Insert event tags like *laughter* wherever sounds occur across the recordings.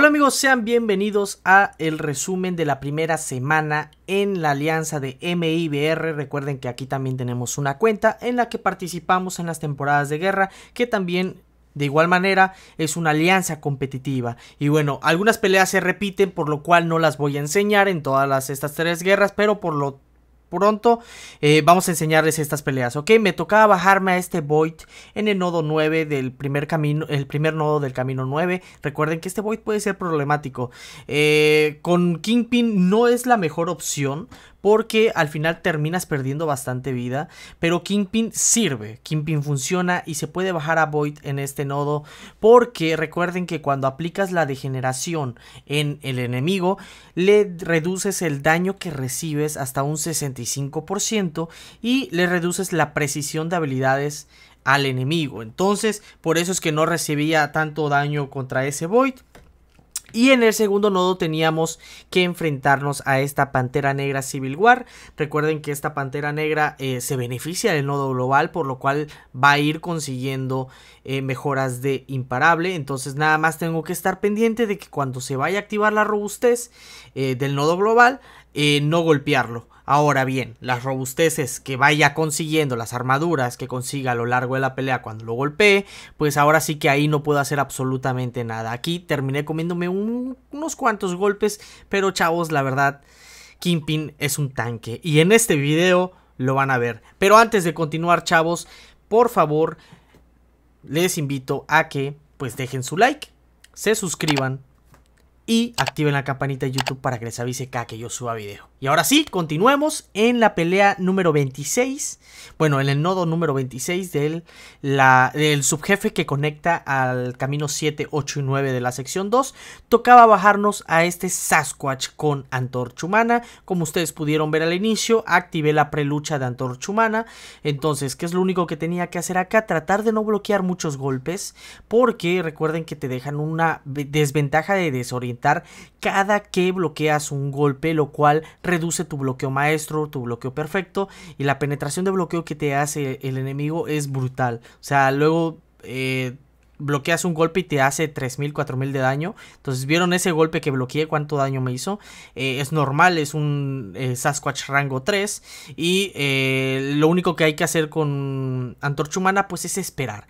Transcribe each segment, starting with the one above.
Hola amigos, sean bienvenidos a el resumen de la primera semana en la alianza de MIBR. Recuerden que aquí también tenemos una cuenta en la que participamos en las temporadas de guerra, que también de igual manera, es una alianza competitiva. Y bueno, algunas peleas se repiten, por lo cual no las voy a enseñar en todas estas tres guerras, pero por lo pronto eh, vamos a enseñarles estas peleas, ¿ok? Me tocaba bajarme a este Void en el nodo 9 del primer camino, el primer nodo del camino 9. Recuerden que este Void puede ser problemático. Eh, con Kingpin no es la mejor opción porque al final terminas perdiendo bastante vida, pero Kingpin sirve, Kingpin funciona y se puede bajar a Void en este nodo porque recuerden que cuando aplicas la degeneración en el enemigo le reduces el daño que recibes hasta un 65% y le reduces la precisión de habilidades al enemigo. Entonces, por eso es que no recibía tanto daño contra ese Void. Y en el segundo nodo teníamos que enfrentarnos a esta Pantera Negra Civil War. Recuerden que esta Pantera Negra eh, se beneficia del nodo global, por lo cual va a ir consiguiendo eh, mejoras de imparable. Entonces nada más tengo que estar pendiente de que cuando se vaya a activar la robustez eh, del nodo global, eh, no golpearlo. Ahora bien, las robusteces que vaya consiguiendo, las armaduras que consiga a lo largo de la pelea cuando lo golpee, pues ahora sí que ahí no puedo hacer absolutamente nada. Aquí terminé comiéndome unos cuantos golpes, pero chavos, la verdad, Kingpin es un tanque. Y en este video lo van a ver. Pero antes de continuar, chavos, por favor, les invito a que pues dejen su like, se suscriban y activen la campanita de YouTube para que les avise cada que yo suba video. Y ahora sí, continuemos en la pelea número 26, bueno, en el nodo número 26 del, la, del subjefe que conecta al camino 7, 8 y 9 de la sección 2. Tocaba bajarnos a este Sasquatch con Antorcha Humana, como ustedes pudieron ver al inicio, activé la prelucha de Antorcha Humana, entonces, ¿qué es lo único que tenía que hacer acá? Tratar de no bloquear muchos golpes, porque recuerden que te dejan una desventaja de desorientación cada que bloqueas un golpe, lo cual reduce tu bloqueo maestro, tu bloqueo perfecto y la penetración de bloqueo que te hace el enemigo es brutal. O sea, luego... Eh, bloqueas un golpe y te hace 3000, 4000 de daño. Entonces, ¿vieron ese golpe que bloqueé? ¿Cuánto daño me hizo? Eh, es normal, es un eh, Sasquatch rango 3. Y eh, lo único que hay que hacer con Antorchumana Humana, pues es esperar.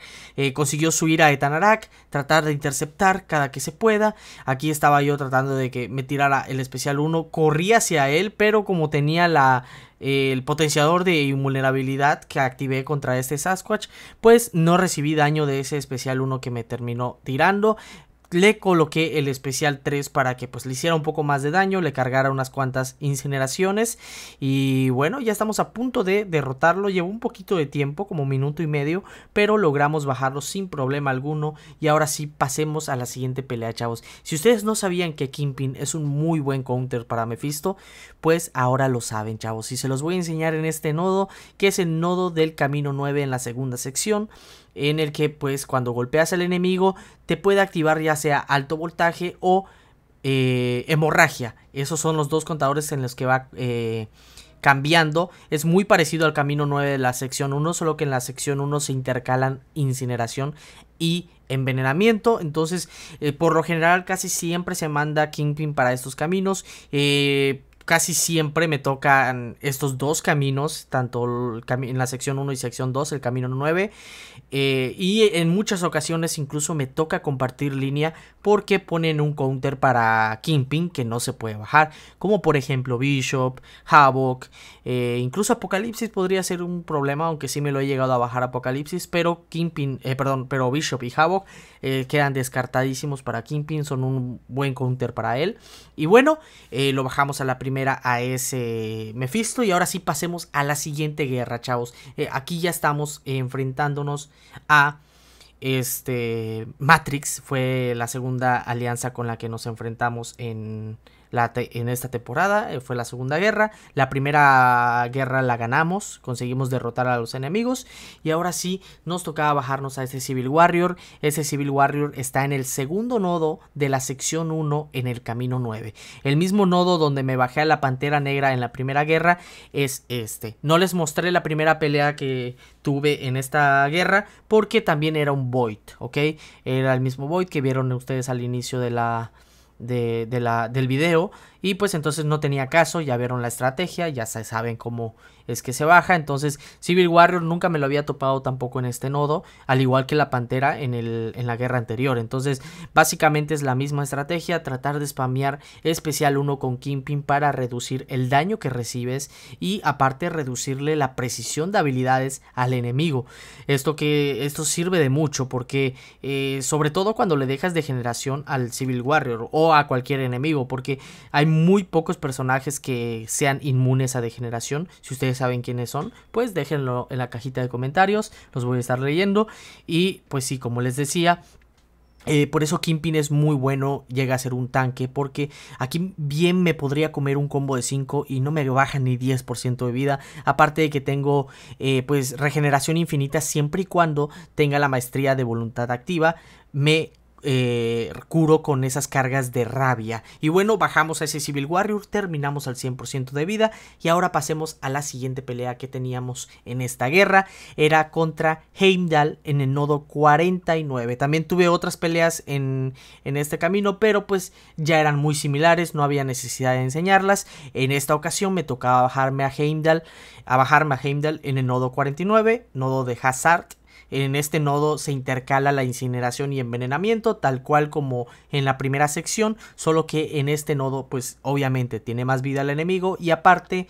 consiguió subir a Etanarak, tratar de interceptar cada que se pueda. Aquí estaba yo tratando de que me tirara el especial 1. Corrí hacia él, pero como tenía la el potenciador de invulnerabilidad que activé contra este Sasquatch, pues no recibí daño de ese especial 1 que me terminó tirando le coloqué el especial 3 para que pues le hiciera un poco más de daño, le cargara unas cuantas incineraciones y bueno, ya estamos a punto de derrotarlo, llevó un poquito de tiempo, como minuto y medio, pero logramos bajarlo sin problema alguno y ahora sí pasemos a la siguiente pelea, chavos. Si ustedes no sabían que Kingpin es un muy buen counter para Mephisto, pues ahora lo saben, chavos, y se los voy a enseñar en este nodo, que es el nodo del camino 9 en la segunda sección en el que pues cuando golpeas al enemigo te puede activar ya sea alto voltaje o eh, hemorragia. Esos son los dos contadores en los que va eh, cambiando. Es muy parecido al camino 9 de la sección 1, solo que en la sección 1 se intercalan incineración y envenenamiento. Entonces, eh, por lo general, casi siempre se manda Kingpin para estos caminos. Eh, casi siempre me tocan estos dos caminos, tanto en la sección 1 y sección 2, el camino 9. Eh, y en muchas ocasiones incluso me toca compartir línea porque ponen un counter para Kingpin que no se puede bajar. Como por ejemplo Bishop, Havoc, eh, incluso Apocalipsis podría ser un problema, aunque sí me lo he llegado a bajar Apocalipsis. Pero Kingpin, eh, perdón, pero Bishop y Havoc quedan descartadísimos para Kingpin, son un buen counter para él. Y bueno, lo bajamos a la primera a ese Mephisto. Y ahora sí pasemos a la siguiente guerra, chavos. Eh, aquí ya estamos enfrentándonos a este Matrix. Fue la segunda alianza con la que nos enfrentamos en en esta temporada, eh, fue la Segunda Guerra. La primera guerra la ganamos, conseguimos derrotar a los enemigos y ahora sí nos tocaba bajarnos a ese Civil Warrior. Ese Civil Warrior está en el segundo nodo de la sección 1 en el camino 9. El mismo nodo donde me bajé a la Pantera Negra en la primera guerra es este. No les mostré la primera pelea que tuve en esta guerra porque también era un Void, ¿ok? Era el mismo Void que vieron ustedes al inicio de la de, la, del video y pues entonces no tenía caso, ya vieron la estrategia, ya saben cómo es que se baja. Entonces, Civil Warrior nunca me lo había topado tampoco en este nodo, al igual que la Pantera en, el, en la guerra anterior. Entonces, básicamente es la misma estrategia, tratar de spamear especial 1 con Kingpin para reducir el daño que recibes y aparte reducirle la precisión de habilidades al enemigo. Esto que esto sirve de mucho porque eh, sobre todo cuando le dejas de generación al Civil Warrior o a cualquier enemigo porque hay muy pocos personajes que sean inmunes a degeneración. Si ustedes saben quiénes son, pues déjenlo en la cajita de comentarios, los voy a estar leyendo. Y pues sí, como les decía, eh, por eso Kimpin es muy bueno, llega a ser un tanque, porque aquí bien me podría comer un combo de 5 y no me baja ni 10% de vida, aparte de que tengo eh, pues regeneración infinita siempre y cuando tenga la maestría de voluntad activa, me eh, curo con esas cargas de rabia. Y bueno, bajamos a ese Civil Warrior, terminamos al 100% de vida y ahora pasemos a la siguiente pelea que teníamos en esta guerra. Era contra Heimdall en el nodo 49. También tuve otras peleas en, en este camino, pero pues ya eran muy similares, no había necesidad de enseñarlas. En esta ocasión me tocaba bajarme a Heimdall, a bajarme a Heimdall en el nodo 49, nodo de Hazard en este nodo se intercala la incineración y envenenamiento, tal cual como en la primera sección, solo que en este nodo pues obviamente tiene más vida el enemigo y aparte...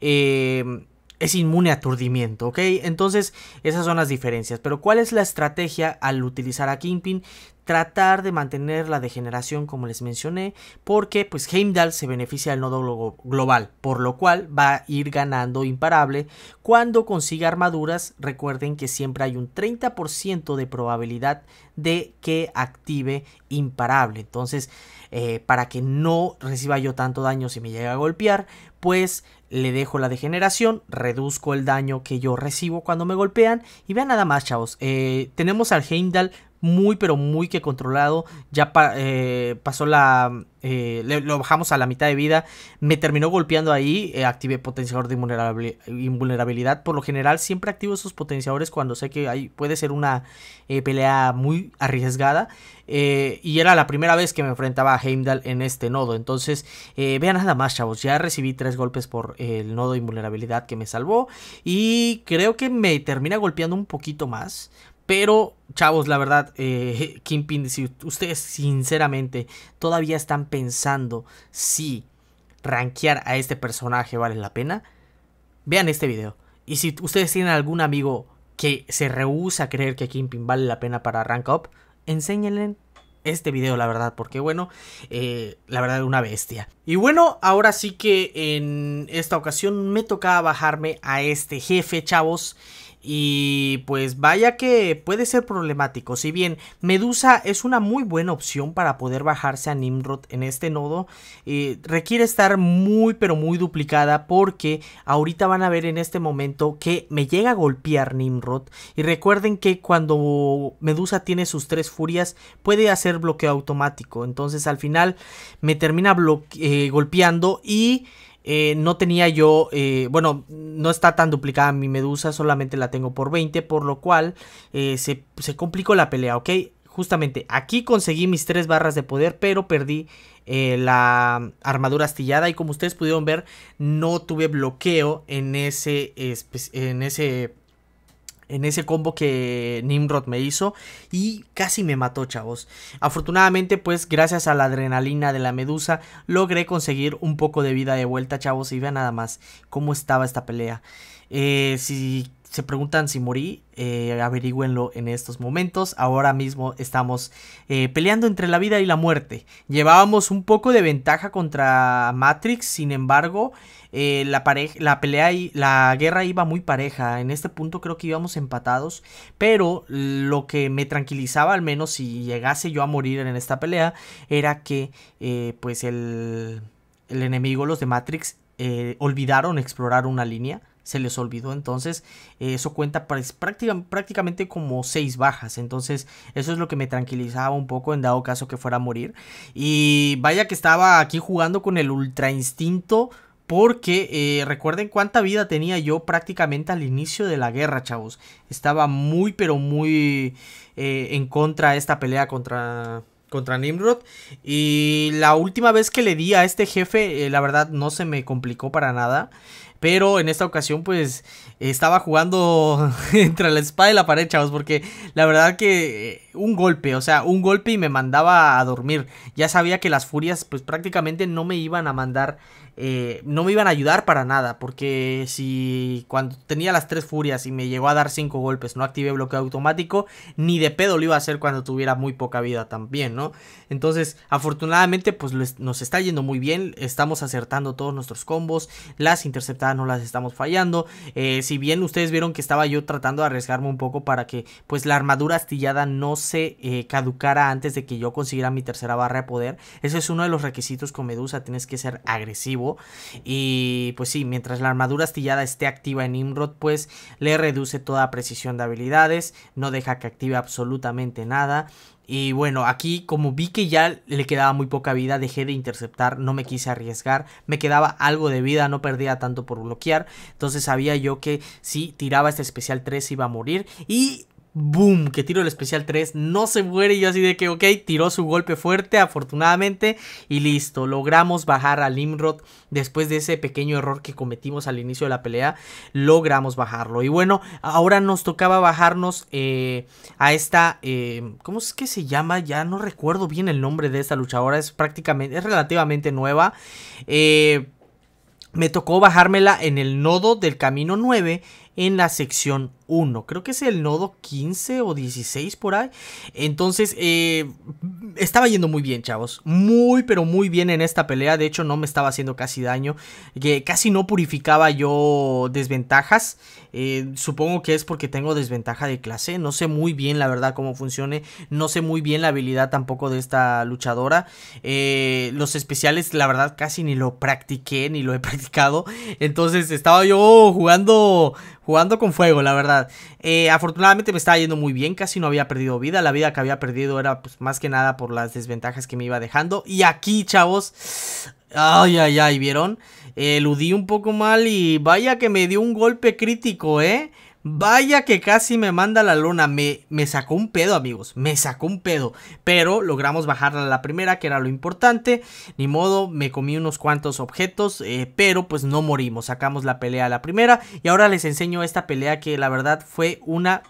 Eh, es inmune a aturdimiento, ¿ok? Entonces, esas son las diferencias. Pero, ¿cuál es la estrategia al utilizar a Kingpin? tratar de mantener la degeneración como les mencioné, porque pues Heimdall se beneficia del nodo global, por lo cual va a ir ganando imparable. Cuando consiga armaduras, recuerden que siempre hay un 30% de probabilidad de que active imparable. Entonces, eh, para que no reciba yo tanto daño si me llega a golpear, pues le dejo la degeneración, reduzco el daño que yo recibo cuando me golpean. Y vean nada más, chavos, eh, tenemos al Heimdall muy, pero muy que controlado. Ya eh, pasó la. Eh, lo bajamos a la mitad de vida. Me terminó golpeando ahí. Eh, activé potenciador de invulnerabilidad. Por lo general, siempre activo esos potenciadores cuando sé que puede ser una pelea muy arriesgada. y era la primera vez que me enfrentaba a Heimdall en este nodo. Entonces, vean nada más, chavos. Ya recibí tres golpes por el nodo de invulnerabilidad que me salvó. Y creo que me termina golpeando un poquito más. Pero, chavos, la verdad, eh, *laughs* Kingpin, si ustedes sinceramente todavía están pensando si rankear a este personaje vale la pena, vean este video. Y si ustedes tienen algún amigo que se rehúsa a creer que Kingpin vale la pena para rank up, enséñenle este video, la verdad, porque bueno, eh, la verdad, una bestia. Y bueno, ahora sí que en esta ocasión me tocaba bajarme a este jefe, chavos. Y pues vaya que puede ser problemático. Si bien Medusa es una muy buena opción para poder bajarse a Nimrod en este nodo, eh, requiere estar muy pero muy duplicada porque ahorita van a ver en este momento que me llega a golpear Nimrod. Y recuerden que cuando Medusa tiene sus tres furias puede hacer bloqueo automático. Entonces al final me termina eh, golpeando y... Eh, no tenía yo, eh, bueno, no está tan duplicada mi medusa, solamente la tengo por 20, por lo cual eh, se, se, complicó la pelea, ¿ok? Justamente aquí conseguí mis tres barras de poder, pero perdí la armadura astillada y como ustedes pudieron ver, no tuve bloqueo en ese, en ese en ese combo que Nimrod me hizo y casi me mató, chavos. Afortunadamente, pues gracias a la adrenalina de la medusa, logré conseguir un poco de vida de vuelta, chavos. Y vean nada más cómo estaba esta pelea. Eh, si se preguntan si morí, eh, averigüenlo en estos momentos. Ahora mismo estamos eh, peleando entre la vida y la muerte. Llevábamos un poco de ventaja contra Matrix, sin embargo... Eh, la, pelea y la guerra iba muy pareja. En este punto creo que íbamos empatados. Pero lo que me tranquilizaba, al menos si llegase yo a morir en esta pelea, era que eh, pues el, el, enemigo, los de Matrix, eh, olvidaron explorar una línea se les olvidó. Entonces, eso cuenta pues, prácticamente como seis bajas. Entonces, eso es lo que me tranquilizaba un poco en dado caso que fuera a morir. Y vaya que estaba aquí jugando con el ultra instinto porque eh, recuerden cuánta vida tenía yo prácticamente al inicio de la guerra, chavos. Estaba muy, pero muy eh, en contra de esta pelea contra, contra Nimrod. Y la última vez que le di a este jefe, eh, la verdad no se me complicó para nada. Pero en esta ocasión, pues estaba jugando *laughs* entre la espada y la pared, chavos. Porque la verdad que un golpe, o sea, un golpe y me mandaba a dormir. Ya sabía que las furias, pues prácticamente no me iban a mandar eh, no me iban a ayudar para nada, porque si cuando tenía las tres furias y me llegó a dar cinco golpes no activé bloqueo automático, ni de pedo lo iba a hacer cuando tuviera muy poca vida también, ¿no? Entonces, afortunadamente, pues nos está yendo muy bien, estamos acertando todos nuestros combos, las interceptadas no las estamos fallando, eh, si bien ustedes vieron que estaba yo tratando de arriesgarme un poco para que pues la armadura astillada no se eh, caducara antes de que yo consiguiera mi tercera barra de poder, ese es uno de los requisitos con Medusa, tienes que ser agresivo y pues sí, mientras la armadura astillada esté activa en Imrod, pues le reduce toda precisión de habilidades, no deja que active absolutamente nada. Y bueno, aquí como vi que ya le quedaba muy poca vida, dejé de interceptar, no me quise arriesgar, me quedaba algo de vida, no perdía tanto por bloquear, entonces sabía yo que si tiraba este especial 3 iba a morir y boom, que tiro el especial 3, no se muere y yo así de que, ok, tiró su golpe fuerte, afortunadamente, y listo, logramos bajar a Limrod después de ese pequeño error que cometimos al inicio de la pelea, logramos bajarlo. Y bueno, ahora nos tocaba bajarnos eh, a esta, eh, ¿cómo es que se llama? Ya no recuerdo bien el nombre de esta luchadora, es prácticamente, es relativamente nueva, eh, Me tocó bajármela en el nodo del camino 9 en la sección creo que es el nodo 15 o 16 por ahí. Entonces, eh, estaba yendo muy bien, chavos. Muy, pero muy bien en esta pelea. De hecho, no me estaba haciendo casi daño. Que casi no purificaba yo desventajas. Eh, supongo que es porque tengo desventaja de clase. No sé muy bien, la verdad, cómo funcione. No sé muy bien la habilidad tampoco de esta luchadora. Eh, los especiales, la verdad, casi ni lo practiqué, ni lo he *laughs* practicado. Entonces, estaba yo jugando, jugando con fuego, la verdad. Eh, afortunadamente me estaba yendo muy bien, casi no había perdido vida. La vida que había perdido era pues, más que nada por las desventajas que me iba dejando. Y aquí, chavos, ay, ay, ay, ¿vieron? eludí un poco mal y vaya que me dio un golpe crítico, ¿eh? Vaya que casi me manda la luna. Me, me sacó un pedo, amigos. Me sacó un pedo. Pero logramos bajarla a la primera, que era lo importante. Ni modo, me comí unos cuantos objetos. Eh, pero pues no morimos. Sacamos la pelea a la primera. Y ahora les enseño esta pelea que la verdad fue una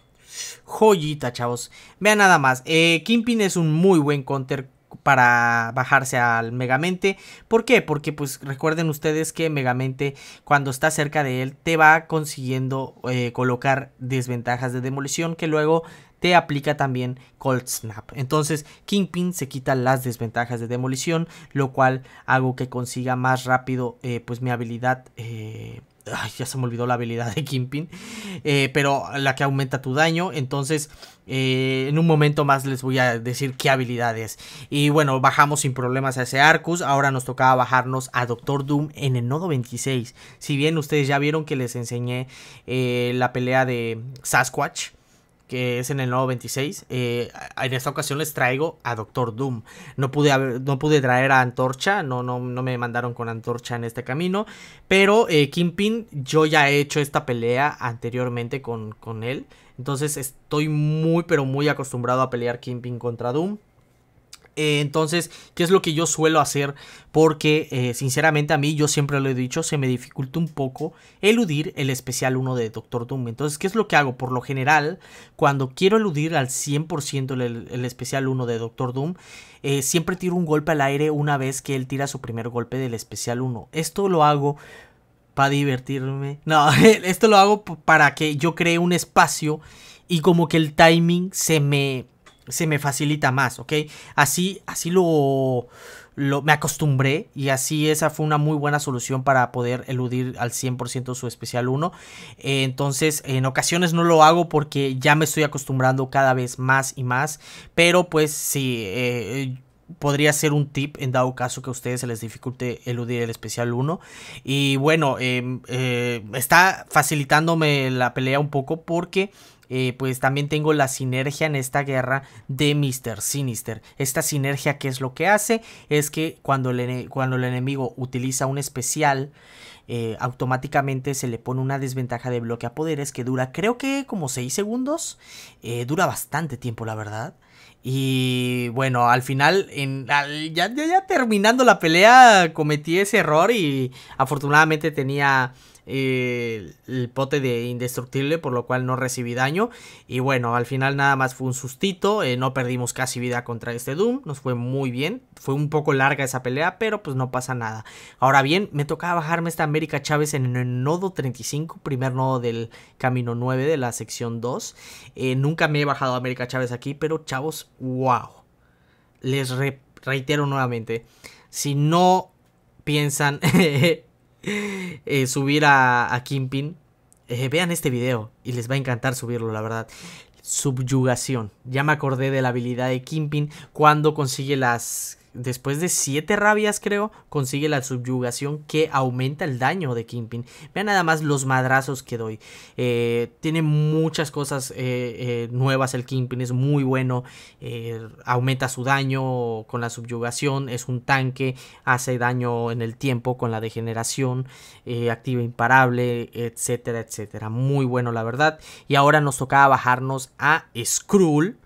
joyita, chavos. Vean nada más. Eh, Kimpin es un muy buen counter para bajarse al Megamente. ¿Por qué? Porque pues recuerden ustedes que Megamente cuando está cerca de él te va consiguiendo eh, colocar desventajas de demolición que luego te aplica también Cold Snap. Entonces Kingpin se quita las desventajas de demolición, lo cual hago que consiga más rápido eh, pues mi habilidad eh, ya se me olvidó la habilidad de Kimpin. Eh, pero la que aumenta tu daño. Entonces, eh, en un momento más les voy a decir qué habilidades. Y bueno, bajamos sin problemas a ese Arcus. Ahora nos tocaba bajarnos a Doctor Doom en el nodo 26. Si bien ustedes ya vieron que les enseñé eh, la pelea de Sasquatch que es en el nuevo 26. Eh, en esta ocasión les traigo a Doctor Doom. No pude, no pude traer a Antorcha, no, no, no me mandaron con Antorcha en este camino. Pero eh, Kingpin, yo ya he hecho esta pelea anteriormente con, con él. Entonces estoy muy, pero muy acostumbrado a pelear Kingpin contra Doom. Eh, entonces, ¿qué es lo que yo suelo hacer? Porque, eh, sinceramente, a mí, yo siempre lo he dicho, se me dificulta un poco eludir el especial 1 de Doctor Doom. Entonces, ¿qué es lo que hago? Por lo general, cuando quiero eludir al 100% el, especial 1 de Doctor Doom, eh, siempre tiro un golpe al aire una vez que él tira su primer golpe del especial 1. Esto lo hago para divertirme. No, *laughs* esto lo hago para que yo cree un espacio y como que el timing se me se me facilita más, ¿ok? Así, así lo, me acostumbré y así esa fue una muy buena solución para poder eludir al 100% su especial 1. Eh, entonces, en ocasiones no lo hago porque ya me estoy acostumbrando cada vez más y más, pero pues sí, eh, podría ser un tip en dado caso que a ustedes se les dificulte eludir el especial 1. Y bueno, em, eh, está facilitándome la pelea un poco porque eh, pues también tengo la sinergia en esta guerra de Mr. Sinister. Esta sinergia que es lo que hace es que cuando el, cuando el enemigo utiliza un especial, eh, automáticamente se le pone una desventaja de bloque a poderes que dura creo que como 6 segundos. Eh, dura bastante tiempo, la verdad. Y bueno, al final, en, ya, ya, terminando la pelea, cometí ese error y afortunadamente tenía eh, el pote de indestructible, por lo cual no recibí daño. Y bueno, al final nada más fue un sustito, eh, no perdimos casi vida contra este Doom, nos fue muy bien. Fue un poco larga esa pelea, pero pues no pasa nada. Ahora bien, me tocaba bajarme esta América Chávez en el nodo 35, primer nodo del camino 9 de la sección 2. Eh, nunca me he bajado América Chávez aquí, pero chavos, wow. Les reitero nuevamente, si no piensan *laughs* Eh, subir a, a eh, vean este video y les va a encantar subirlo, la verdad. Subyugación. Ya me acordé de la habilidad de Kimpin. cuando consigue las después de 7 rabias, creo, consigue la subyugación que aumenta el daño de Kingpin. Vean nada más los madrazos que doy. Eh, tiene muchas cosas eh, eh, nuevas el Kingpin, es muy bueno. aumenta su daño con la subyugación, es un tanque, hace daño en el tiempo con la degeneración, activa imparable, etcétera, etcétera. Muy bueno, la verdad. Y ahora nos tocaba bajarnos a Skrull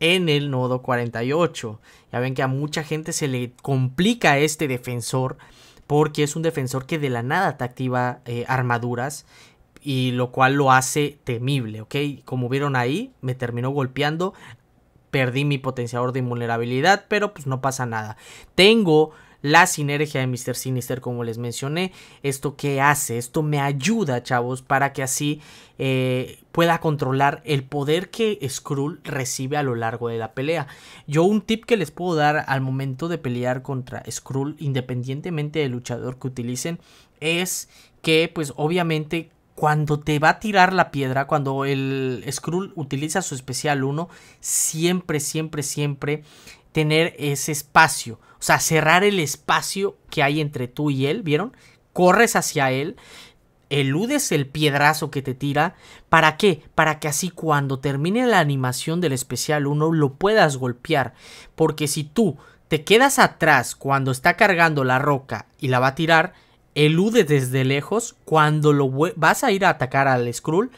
en el nodo 48. Ya ven que a mucha gente se le complica este defensor porque es un defensor que de la nada te activa eh, armaduras y lo cual lo hace temible, ¿ok? Como vieron ahí, me terminó golpeando, perdí mi potenciador de invulnerabilidad, pero pues no pasa nada. Tengo la sinergia de Mr. Sinister, como les mencioné. Esto que hace, esto me ayuda, chavos, para que así eh, pueda controlar el poder que Skrull recibe a lo largo de la pelea. Yo un tip que les puedo dar al momento de pelear contra Skrull, independientemente del luchador que utilicen, es que pues obviamente cuando te va a tirar la piedra, cuando el Skrull utiliza su especial 1, siempre, siempre, siempre tener ese espacio, o sea, cerrar el espacio que hay entre tú y él, ¿vieron? Corres hacia él, eludes el piedrazo que te tira, ¿para qué? Para que así cuando termine la animación del especial 1 lo puedas golpear, porque si tú te quedas atrás cuando está cargando la roca y la va a tirar, elude desde lejos, cuando lo vas a ir a atacar al Skrull,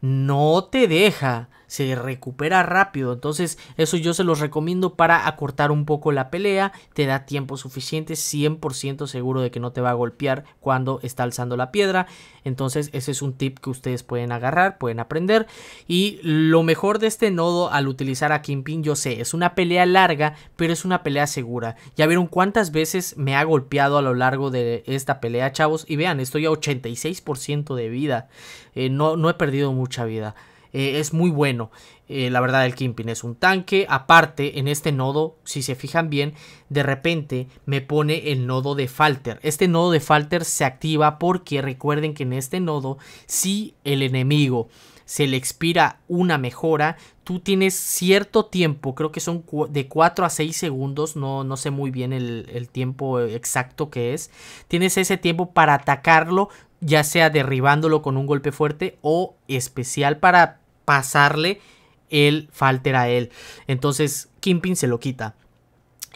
no te deja se recupera rápido. Entonces eso yo se los recomiendo para acortar un poco la pelea. Te da tiempo suficiente, 100% seguro de que no te va a golpear cuando está alzando la piedra. Entonces ese es un tip que ustedes pueden agarrar, pueden aprender. Y lo mejor de este nodo al utilizar a Kingpin, yo sé, es una pelea larga, pero es una pelea segura. Ya vieron cuántas veces me ha golpeado a lo largo de esta pelea, chavos. Y vean, estoy a 86% de vida. Eh, no, no he perdido mucha vida. Eh, es muy bueno. Eh, la verdad, el Kimpin es un tanque. Aparte, en este nodo, si se fijan bien, de repente me pone el nodo de Falter. Este nodo de Falter se activa porque recuerden que en este nodo, si el enemigo se le expira una mejora, tú tienes cierto tiempo, creo que son de 4 a 6 segundos, no, no sé muy bien el, el tiempo exacto que es, tienes ese tiempo para atacarlo, ya sea derribándolo con un golpe fuerte o especial para pasarle el falter a él. Entonces Kimpin se lo quita.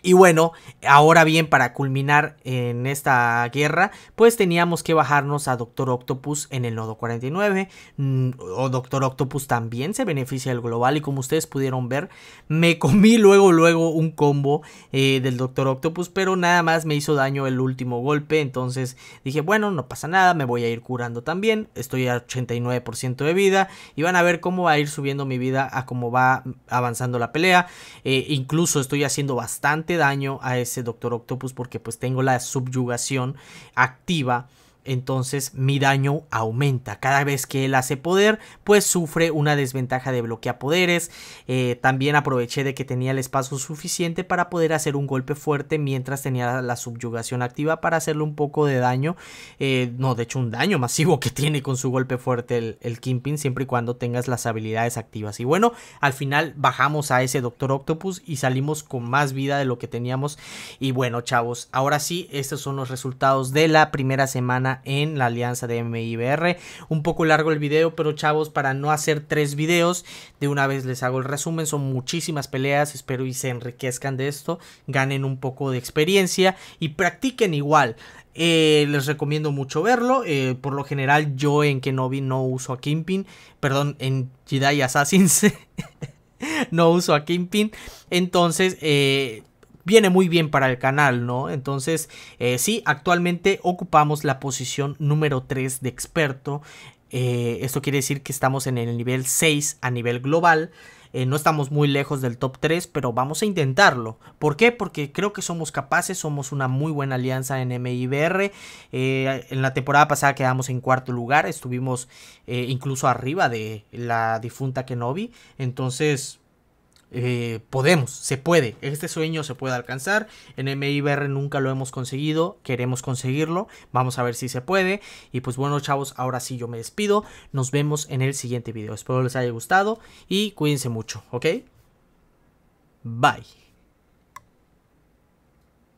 Y bueno, ahora bien, para culminar en esta guerra, pues teníamos que bajarnos a Doctor Octopus en el nodo 49. Mm, o Doctor Octopus también se beneficia del global. Y como ustedes pudieron ver, me *laughs* comí luego, luego un combo eh, del Doctor Octopus. Pero nada más me hizo daño el último golpe. Entonces dije, bueno, no pasa nada, me voy a ir curando también. Estoy a 89% de vida. Y van a ver cómo va a ir subiendo mi vida a cómo va avanzando la pelea. Eh, incluso estoy haciendo bastante daño a ese Doctor Octopus porque pues tengo la subyugación activa entonces mi daño aumenta. Cada vez que él hace poder, pues sufre una desventaja de bloquea poderes. Eh, también aproveché de que tenía el espacio suficiente para poder hacer un golpe fuerte mientras tenía la subyugación activa para hacerle un poco de daño. Eh, no, de hecho un daño masivo que tiene con su golpe fuerte el, el Kingpin siempre y cuando tengas las habilidades activas. Y bueno, al final bajamos a ese Doctor Octopus y salimos con más vida de lo que teníamos. Y bueno, chavos, ahora sí, estos son los resultados de la primera semana en la alianza de MIBR. Un poco largo el video, pero chavos, para no hacer tres videos, de una vez les hago el resumen. Son muchísimas peleas, espero y se enriquezcan de esto, ganen un poco de experiencia y practiquen igual. Eh, les recomiendo mucho verlo. Eh, por lo general, yo en Kenobi no uso a Kimpin. Perdón, en Jedi Assassins *laughs* no uso a Kingpin. Entonces, eh, viene muy bien para el canal, ¿no? Entonces, eh, sí, actualmente ocupamos la posición número 3 de experto. Eh, esto quiere decir que estamos en el nivel 6 a nivel global. Eh, no estamos muy lejos del top 3, pero vamos a intentarlo. ¿Por qué? Porque creo que somos capaces, somos una muy buena alianza en MIBR. en la temporada pasada quedamos en cuarto lugar, estuvimos incluso arriba de la difunta Kenobi. Entonces, eh, podemos, se puede, este sueño se puede alcanzar, en MIBR nunca lo hemos conseguido, queremos conseguirlo, vamos a ver si se puede, y pues bueno chavos, ahora sí yo me despido, nos vemos en el siguiente video, espero les haya gustado y cuídense mucho, ¿ok? Bye.